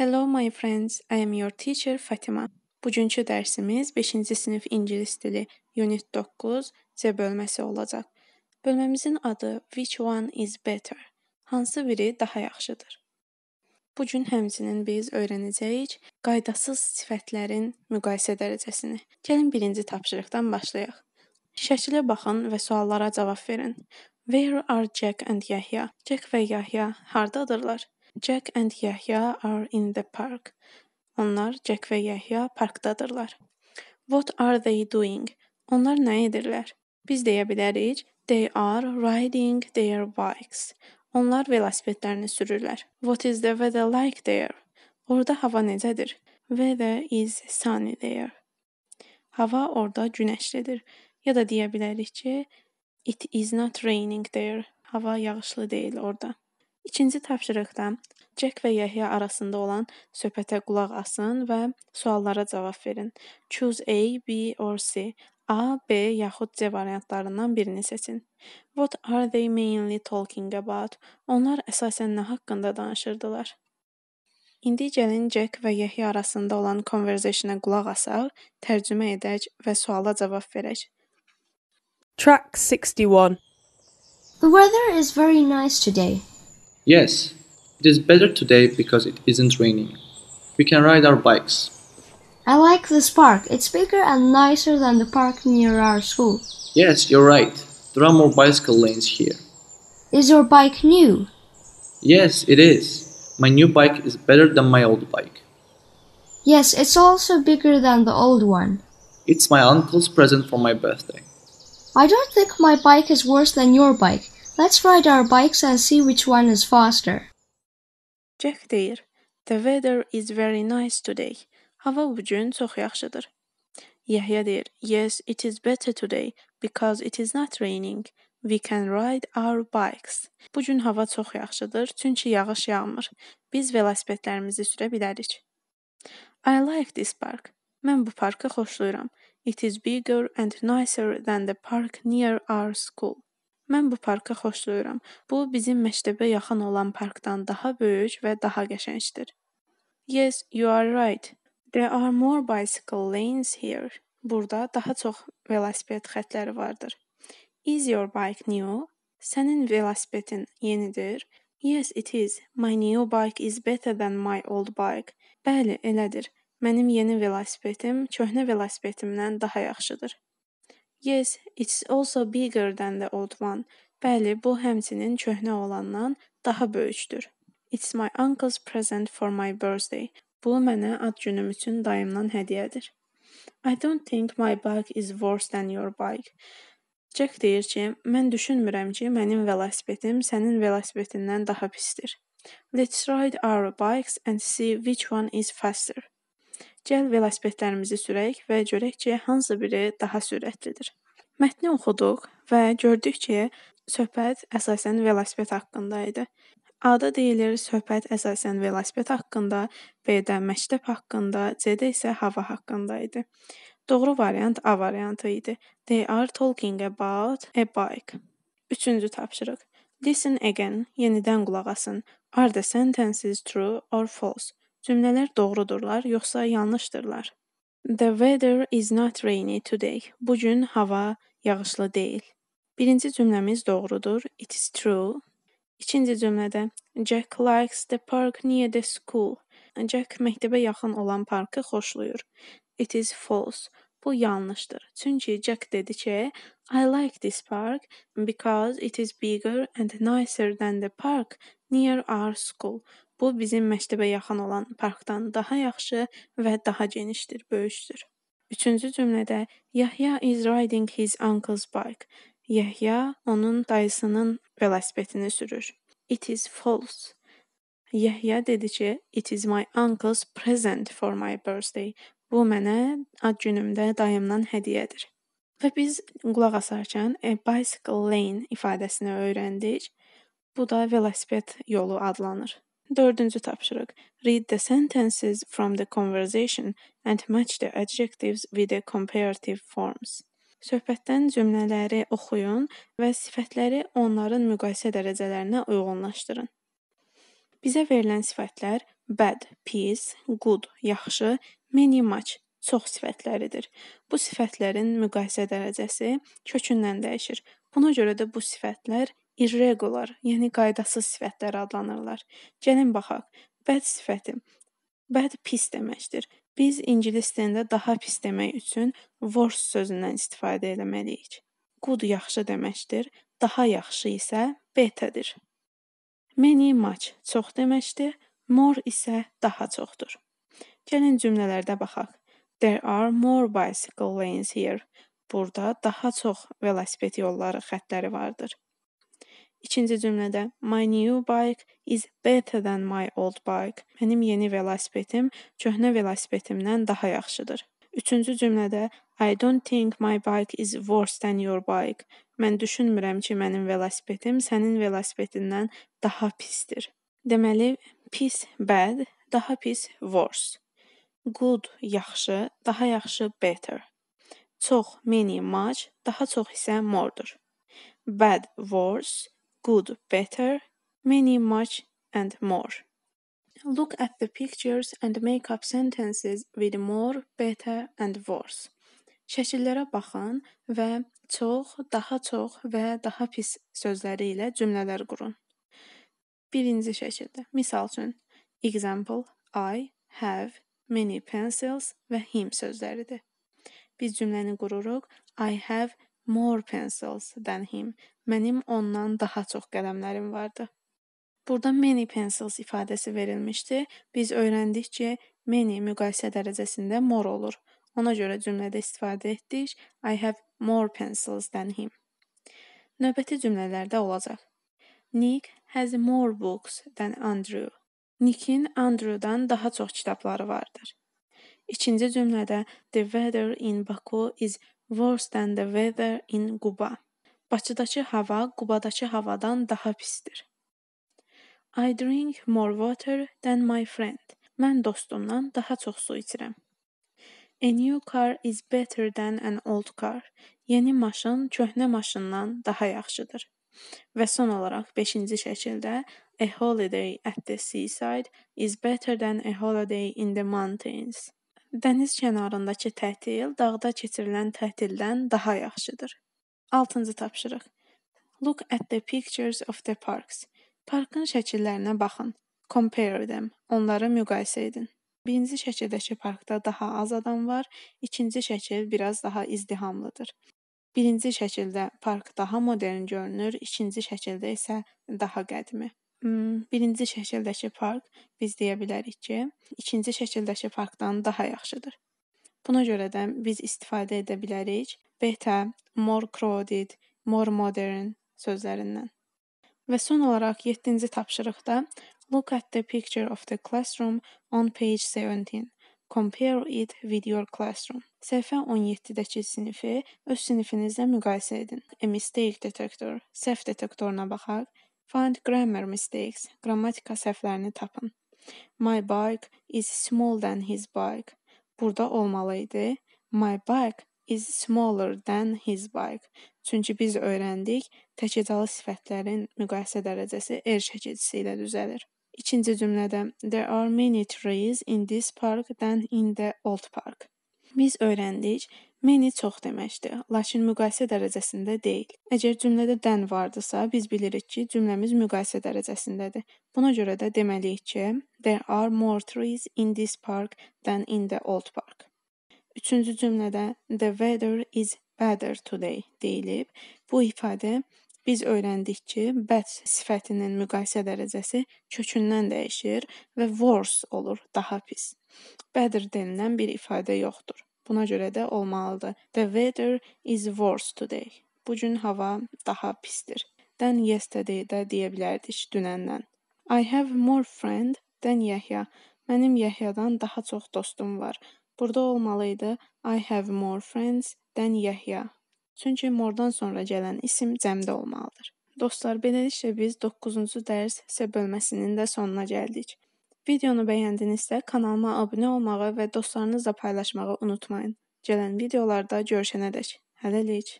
Hello my friends, I am your teacher Fatima. Bugünkü dərsimiz 5-ci sinif ingilis dili Unit 9 C bölməsi olacaq. Bölməmizin adı Which one is better? Hansı biri daha yaxşıdır? Bu gün həmçinin biz öyrənəcəyik qaydasız sifətlərin müqayisə dərəcəsini. Gəlin birinci tapşırıqdan başlayaq. Şəkilə baxın və suallara cavab verin. Where are Jack and Yahya? Jack və Yahya hardadırlar? Jack and Yahya are in the park. Onlar, Jack və Yahya parkdadırlar. What are they doing? Onlar nə edirlər? Biz deyə bilərik, they are riding their bikes. Onlar velosipedlərini sürürlər. What is the weather like there? Orda hava necədir? Weather is sunny there. Hava orada günəşlidir. Ya da deyə bilərik ki, it is not raining there. Hava yağışlı deyil orada. İkinci tapşırıqda Cek və Yəhya arasında olan söhbətə qulaq asın və suallara cavab verin. Choose A, B or C. A, B yaxud C variantlarından birini seçin. What are they mainly talking about? Onlar əsasən nə haqqında danışırdılar? İndi gəlin Jack və Yehya arasında olan konversasiya qulaq asaq, tərcümə edək və suala cavab verək. Track 61 The weather is very nice today. Yes, it is better today because it isn't raining. We can ride our bikes. I like this park. It's bigger and nicer than the park near our school. Yes, you're right. There are more bicycle lanes here. Is your bike new? Yes, it is. My new bike is better than my old bike. Yes, it's also bigger than the old one. It's my uncle's present for my birthday. I don't think my bike is worse than your bike. Let's ride our bikes and see which one is faster. Jack deyir, The weather is very nice today. Hava bugün çox yaxşıdır. Yahya deyir, Yes, it is better today because it is not raining. We can ride our bikes. Bu gün hava çox yaxşıdır, çünki yağış yağmır. Biz velosipedlərimizi sürə bilərik. I like this park. Mən bu parkı xoşlayıram. It is bigger and nicer than the park near our school. Mən bu parkı xoşlayıram. Bu bizim məktəbə yaxın olan parkdan daha böyük və daha qəşəngdir. Yes, you are right. There are more bicycle lanes here. Burada daha çox velosiped xətləri vardır. Is your bike new? Sənin velosipedin yenidir? Yes, it is. My new bike is better than my old bike. Bəli, elədir. Mənim yeni velosipedim köhnə velosipedimdən daha yaxşıdır. Yes, it's also bigger than the old one. Bəli, bu həmçinin köhnə olandan daha böyükdür. It's my uncle's present for my birthday. Bu mənə ad günüm üçün dayımdan hədiyyədir. I don't think my bike is worse than your bike. Jack deyir ki, mən düşünmürəm ki, mənim velosipedim sənin velosipedindən daha pisdir. Let's ride our bikes and see which one is faster. Gəl velosipedlərimizi sürək və görək ki, hansı biri daha sürətlidir. Mətni oxuduq və gördük ki, söhbət əsasən velosiped haqqında idi. A-da deyilir, söhbət əsasən velosiped haqqında, B-də məktəb haqqında, C-də isə hava haqqında idi. Doğru variant A variantı idi. They are talking about a bike. Üçüncü tapşırıq. Listen again, yenidən qulaq asın. Are the sentences true or false? Cümlələr doğrudurlar, yoxsa yanlışdırlar? The weather is not rainy today. Bu gün hava yağışlı deyil. Birinci cümləmiz doğrudur. It is true. İkinci cümlədə Jack likes the park near the school. Jack məktəbə yaxın olan parkı xoşlayır. It is false. Bu yanlışdır. Çünki Jack dedi ki, I like this park because it is bigger and nicer than the park Near Our School. Bu bizim məktəbə yaxın olan parkdan daha yaxşı və daha genişdir, böyükdür. Üçüncü cümlədə Yahya is riding his uncle's bike. Yahya onun dayısının velosipedini sürür. It is false. Yahya dedi ki, it is my uncle's present for my birthday. Bu mənə ad günümdə dayımdan hədiyyədir. Və biz qulaq asarkən a e, bicycle lane ifadəsini öyrəndik. Bu da velosiped yolu adlanır. Dördüncü tapşırıq. Read the sentences from the conversation and match the adjectives with the comparative forms. Söhbətdən cümlələri oxuyun və sifətləri onların müqayisə dərəcələrinə uyğunlaşdırın. Bizə verilən sifətlər bad, pis, good, yaxşı, many, much çox sifətləridir. Bu sifətlərin müqayisə dərəcəsi kökündən dəyişir. Buna görə də bu sifətlər irreqular, yəni qaydasız sifətlər adlanırlar. Gəlin baxaq. Bəd sifəti. Bəd pis deməkdir. Biz ingilis dilində daha pis demək üçün worse sözündən istifadə etməliyik. Good yaxşı deməkdir. Daha yaxşı isə better-dir. Many much çox deməkdir. More isə daha çoxdur. Gəlin cümlələrdə baxaq. There are more bicycle lanes here. Burada daha çox velosiped yolları xətləri vardır. İkinci cümlədə my new bike is better than my old bike. Mənim yeni velosipedim köhnə velosipedimdən daha yaxşıdır. Üçüncü cümlədə I don't think my bike is worse than your bike. Mən düşünmürəm ki, mənim velosipedim sənin velosipedindən daha pisdir. Deməli, pis bad, daha pis worse. Good yaxşı, daha yaxşı better. Çox many much, daha çox isə more-dur. Bad worse good, better, many, much, and more. Look at the pictures and make up sentences with more, better and worse. Şəkillərə baxın və çox, daha çox və daha pis sözləri ilə cümlələr qurun. Birinci şəkildə. Məsəl üçün, example, I have many pencils və him sözləridir. Biz cümləni qururuq. I have more pencils than him. Mənim ondan daha çox qələmlərim vardı. Burada many pencils ifadəsi verilmişdi. Biz öyrəndik ki, many müqayisə dərəcəsində more olur. Ona görə cümlədə istifadə etdik. I have more pencils than him. Növbəti cümlələrdə olacaq. Nick has more books than Andrew. Nikin Andrew'dan daha çox kitabları vardır. İkinci cümlədə the weather in Baku is Worse than the weather in Quba. Bakıdakı hava Qubadakı havadan daha pisdir. I drink more water than my friend. Mən dostumdan daha çox su içirəm. A new car is better than an old car. Yeni maşın köhnə maşından daha yaxşıdır. Və son olaraq 5-ci şəkildə a holiday at the seaside is better than a holiday in the mountains. Dəniz kənarındakı tətil dağda keçirilən tətildən daha yaxşıdır. 6-cı tapşırıq. Look at the pictures of the parks. Parkın şəkillərinə baxın. Compare them. Onları müqayisə edin. Birinci şəkildəki parkda daha az adam var, ikinci şəkil biraz daha izdihamlıdır. Birinci şəkildə park daha modern görünür, ikinci şəkildə isə daha qədimi. Hmm, birinci şəkildəki park biz deyə bilərik ki, ikinci şəkildəki parkdan daha yaxşıdır. Buna görə də biz istifadə edə bilərik better, more crowded, more modern sözlərindən. Və son olaraq 7-ci tapşırıqda look at the picture of the classroom on page 17. Compare it with your classroom. Səhifə 17-dəki sinifi öz sinifinizlə müqayisə edin. A mistake detektor, səhv detektoruna baxaq Find grammar mistakes. Qrammatika səhvlərini tapın. My bike is smaller than his bike. Burada olmalı idi. My bike is smaller than his bike. Çünki biz öyrəndik, təkidalı sifətlərin müqayisə dərəcəsi er şəkilçisi ilə düzəlir. İkinci cümlədə there are many trees in this park than in the old park. Biz öyrəndik, Meni çox deməkdir, lakin müqayisə dərəcəsində deyil. Əgər cümlədə dən vardısa, biz bilirik ki, cümləmiz müqayisə dərəcəsindədir. Buna görə də deməliyik ki, there are more trees in this park than in the old park. Üçüncü cümlədə the weather is better today deyilib. Bu ifadə biz öyrəndik ki, bad sifətinin müqayisə dərəcəsi kökündən dəyişir və worse olur, daha pis. Better denilən bir ifadə yoxdur. Buna görə də olmalıdır. The weather is worse today. Bu gün hava daha pisdir. Than yesterday də deyə bilərdik dünəndən. I have more friend than Yahya. Mənim Yahyadan daha çox dostum var. Burada olmalıydı I have more friends than Yahya. Çünki mordan sonra gələn isim cəmdə olmalıdır. Dostlar, beləliklə biz 9-cu dərs S bölməsinin də sonuna gəldik. Videonu bəyəndinizsə, kanalıma abunə olmağı və dostlarınızla paylaşmağı unutmayın. Gələn videolarda görüşənədək hələlik.